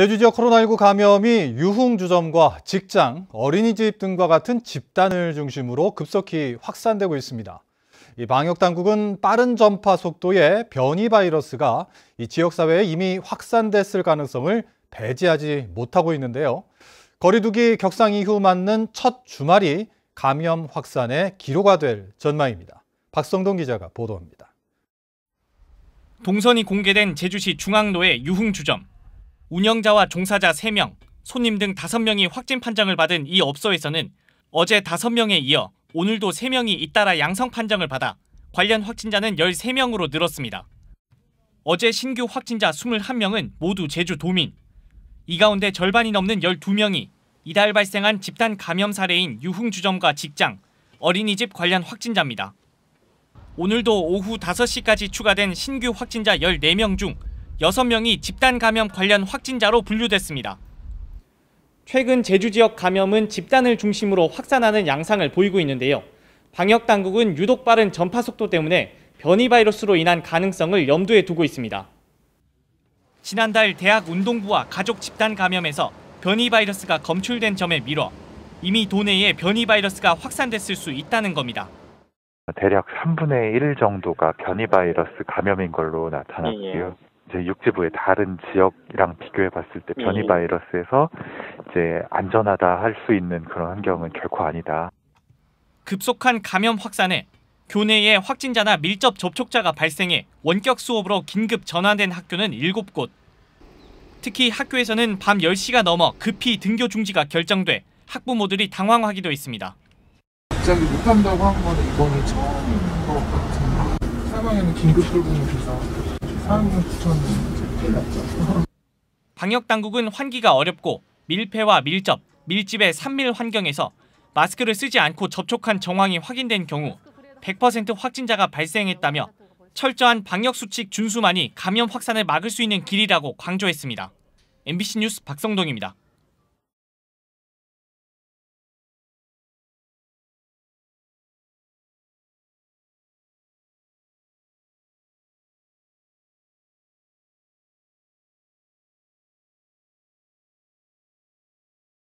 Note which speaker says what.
Speaker 1: 제주 지역 코로나19 감염이 유흥주점과 직장, 어린이집 등과 같은 집단을 중심으로 급속히 확산되고 있습니다. 이 방역당국은 빠른 전파 속도의 변이 바이러스가 이 지역사회에 이미 확산됐을 가능성을 배제하지 못하고 있는데요. 거리두기 격상 이후 맞는 첫 주말이 감염 확산의 기로가 될 전망입니다. 박성동 기자가 보도합니다.
Speaker 2: 동선이 공개된 제주시 중앙로의 유흥주점. 운영자와 종사자 3명, 손님 등 5명이 확진 판정을 받은 이 업소에서는 어제 5명에 이어 오늘도 3명이 잇따라 양성 판정을 받아 관련 확진자는 13명으로 늘었습니다. 어제 신규 확진자 21명은 모두 제주 도민. 이 가운데 절반이 넘는 12명이 이달 발생한 집단 감염 사례인 유흥주점과 직장, 어린이집 관련 확진자입니다. 오늘도 오후 5시까지 추가된 신규 확진자 14명 중 6명이 집단 감염 관련 확진자로 분류됐습니다. 최근 제주 지역 감염은 집단을 중심으로 확산하는 양상을 보이고 있는데요. 방역 당국은 유독 빠른 전파 속도 때문에 변이 바이러스로 인한 가능성을 염두에 두고 있습니다. 지난달 대학 운동부와 가족 집단 감염에서 변이 바이러스가 검출된 점에 미뤄 이미 도내에 변이 바이러스가 확산됐을 수 있다는 겁니다.
Speaker 1: 대략 3분의 1 정도가 변이 바이러스 감염인 걸로 나타났고요. 예, 예. 이제 육지부의 다른 지역이랑 비교해 봤을 때 변이 음. 바이러스에서 이제 안전하다 할 수 있는 그런 환경은 결코 아니다.
Speaker 2: 급속한 감염 확산에 교내에 확진자나 밀접 접촉자가 발생해 원격 수업으로 긴급 전환된 학교는 7곳. 특히 학교에서는 밤 10시가 넘어 급히 등교 중지가 결정돼 학부모들이 당황하기도 했습니다. 갑자기 못한다고 한거 이번이 처음인 것 같은데 사방에는 긴급 돌봄이 서 방역 당국은 환기가 어렵고 밀폐와 밀접, 밀집의 산밀 환경에서 마스크를 쓰지 않고 접촉한 정황이 확인된 경우 100% 확진자가 발생했다며 철저한 방역 수칙 준수만이 감염 확산을 막을 수 있는 길이라고 강조했습니다.
Speaker 1: MBC 뉴스 박성동입니다.